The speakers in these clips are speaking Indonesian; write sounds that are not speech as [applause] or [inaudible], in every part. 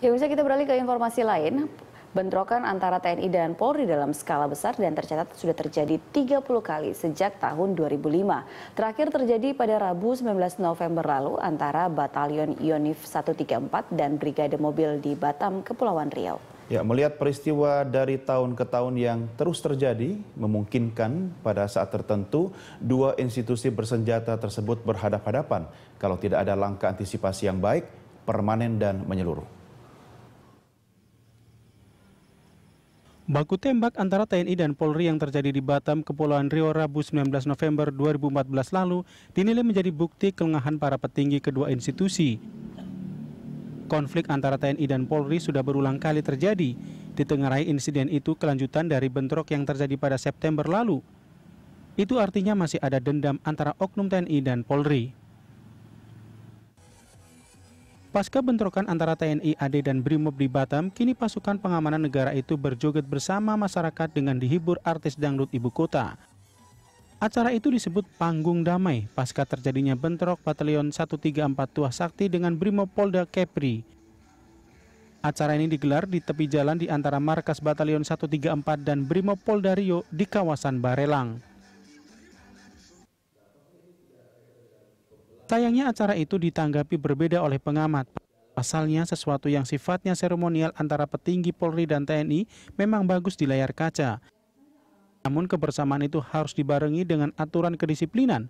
Ya bisa kita beralih ke informasi lain. Bentrokan antara TNI dan Polri dalam skala besar dan tercatat sudah terjadi 30 kali sejak tahun 2005. Terakhir terjadi pada Rabu 19 November lalu antara Batalion Yonif 134 dan Brigade Mobil di Batam, Kepulauan Riau. Ya, melihat peristiwa dari tahun ke tahun yang terus terjadi, memungkinkan pada saat tertentu dua institusi bersenjata tersebut berhadapan-hadapan kalau tidak ada langkah antisipasi yang baik, permanen dan menyeluruh. Baku tembak antara TNI dan Polri yang terjadi di Batam, Kepulauan Rio Rabu 19 November 2014 lalu dinilai menjadi bukti kelengahan para petinggi kedua institusi. Konflik antara TNI dan Polri sudah berulang kali terjadi. Ditengarai insiden itu kelanjutan dari bentrok yang terjadi pada September lalu. Itu artinya masih ada dendam antara Oknum TNI dan Polri. Pasca bentrokan antara TNI AD dan BRIMOB di Batam, kini pasukan pengamanan negara itu berjoget bersama masyarakat dengan dihibur artis dangdut ibu kota. Acara itu disebut Panggung Damai pasca terjadinya bentrok Batalion 134 tuah Sakti dengan BRIMOB Polda Kepri. Acara ini digelar di tepi jalan di antara markas Batalion 134 dan BRIMOB Polda Rio di kawasan Barelang. Sayangnya acara itu ditanggapi berbeda oleh pengamat. Pasalnya, sesuatu yang sifatnya seremonial antara petinggi Polri dan TNI memang bagus di layar kaca. Namun kebersamaan itu harus dibarengi dengan aturan kedisiplinan.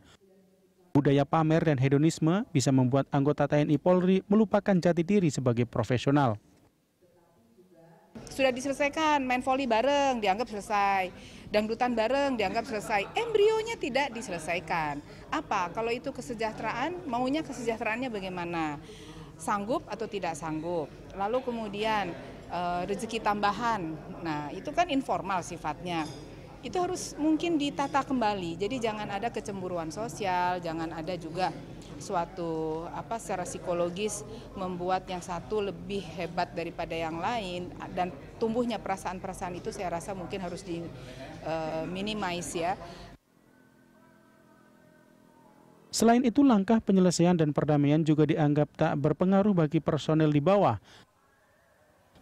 Budaya pamer dan hedonisme bisa membuat anggota TNI Polri melupakan jati diri sebagai profesional. Sudah diselesaikan, main volley bareng, dianggap selesai dangdutan bareng dianggap selesai. Embrionya tidak diselesaikan. Apa? Kalau itu kesejahteraan, maunya kesejahteraannya bagaimana? Sanggup atau tidak sanggup? Lalu kemudian e, rezeki tambahan. Nah, itu kan informal sifatnya itu harus mungkin ditata kembali. Jadi jangan ada kecemburuan sosial, jangan ada juga suatu apa secara psikologis membuat yang satu lebih hebat daripada yang lain dan tumbuhnya perasaan-perasaan itu saya rasa mungkin harus di uh, minimize ya. Selain itu langkah penyelesaian dan perdamaian juga dianggap tak berpengaruh bagi personel di bawah.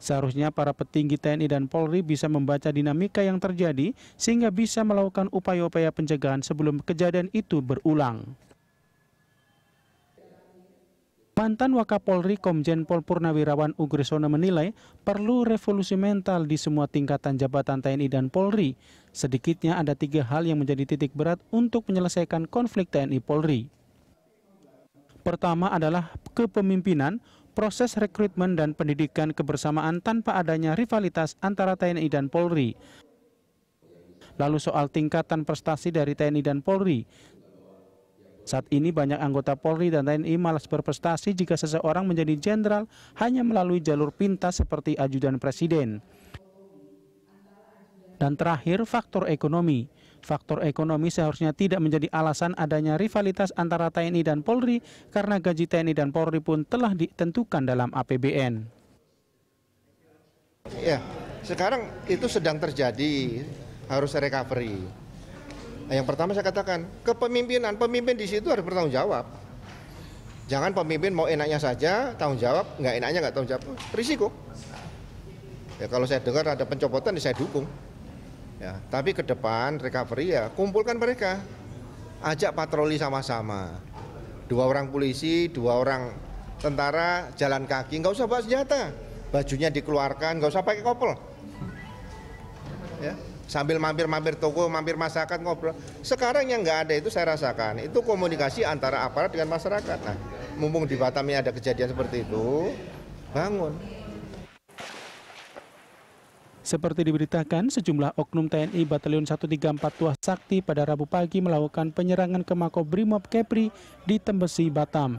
Seharusnya para petinggi TNI dan Polri bisa membaca dinamika yang terjadi sehingga bisa melakukan upaya-upaya pencegahan sebelum kejadian itu berulang. Mantan Wakapolri Komjen Pol Purnawirawan Ugresono menilai perlu revolusi mental di semua tingkatan jabatan TNI dan Polri. Sedikitnya ada tiga hal yang menjadi titik berat untuk menyelesaikan konflik TNI Polri. Pertama adalah kepemimpinan, proses rekrutmen dan pendidikan kebersamaan tanpa adanya rivalitas antara TNI dan Polri. Lalu soal tingkatan prestasi dari TNI dan Polri, saat ini banyak anggota Polri dan TNI malas berprestasi jika seseorang menjadi jenderal hanya melalui jalur pintas seperti ajudan presiden. Dan terakhir, faktor ekonomi. Faktor ekonomi seharusnya tidak menjadi alasan adanya rivalitas antara TNI dan Polri karena gaji TNI dan Polri pun telah ditentukan dalam APBN. Ya, sekarang itu sedang terjadi, harus recovery. Nah, yang pertama saya katakan, kepemimpinan, pemimpin di situ harus bertanggung jawab. Jangan pemimpin mau enaknya saja, tanggung jawab, nggak enaknya nggak tanggung jawab, risiko. Ya, kalau saya dengar ada pencopotan, ya saya dukung. Ya, tapi ke depan recovery ya kumpulkan mereka, ajak patroli sama-sama. Dua orang polisi, dua orang tentara, jalan kaki, nggak usah bawa senjata. Bajunya dikeluarkan, nggak usah pakai kopel sambil mampir-mampir toko, mampir masyarakat ngobrol. Sekarang yang nggak ada itu saya rasakan, itu komunikasi antara aparat dengan masyarakat. Nah, mumpung di Batam ini ada kejadian seperti itu, bangun. Seperti diberitakan, sejumlah oknum TNI Batalion 134 Tuah Sakti pada Rabu pagi melakukan penyerangan ke Makobrimob Kepri di Tembesi, Batam.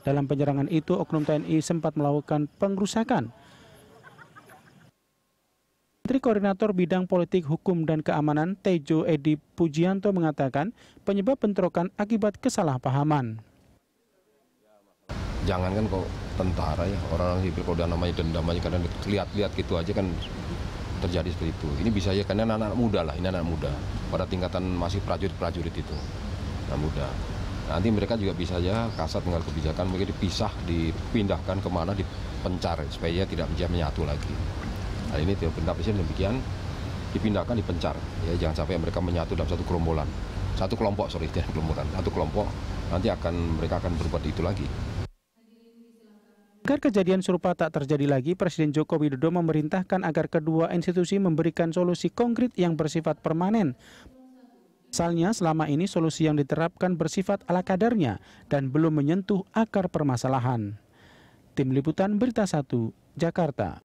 Dalam penyerangan itu, oknum TNI sempat melakukan pengrusakan Menteri Koordinator Bidang Politik Hukum dan Keamanan Tejo Edi Pujianto mengatakan penyebab bentrokan akibat kesalahpahaman. Jangan kan kok tentara ya, orang-orang sipil kalau udah namanya dendam aja kadang lihat-lihat gitu aja kan terjadi seperti itu. Ini bisa ya karena anak-anak muda lah, ini anak, muda pada tingkatan masih prajurit-prajurit itu, anak muda. Nanti mereka juga bisa ya kasat dengan kebijakan mungkin dipisah, dipindahkan kemana, dipencar supaya tidak bisa menyatu lagi. Nah, ini Theopintapesnya demikian dipindahkan, dipencar. Ya, jangan sampai mereka menyatu dalam satu kerombolan. Satu kelompok, sorry, tidak [laughs] kerombolan. Satu kelompok, nanti akan mereka akan berbuat itu lagi. Agar kejadian serupa tak terjadi lagi, Presiden Joko Widodo memerintahkan agar kedua institusi memberikan solusi konkret yang bersifat permanen. Misalnya, selama ini solusi yang diterapkan bersifat ala kadarnya dan belum menyentuh akar permasalahan. Tim Liputan Berita 1, Jakarta.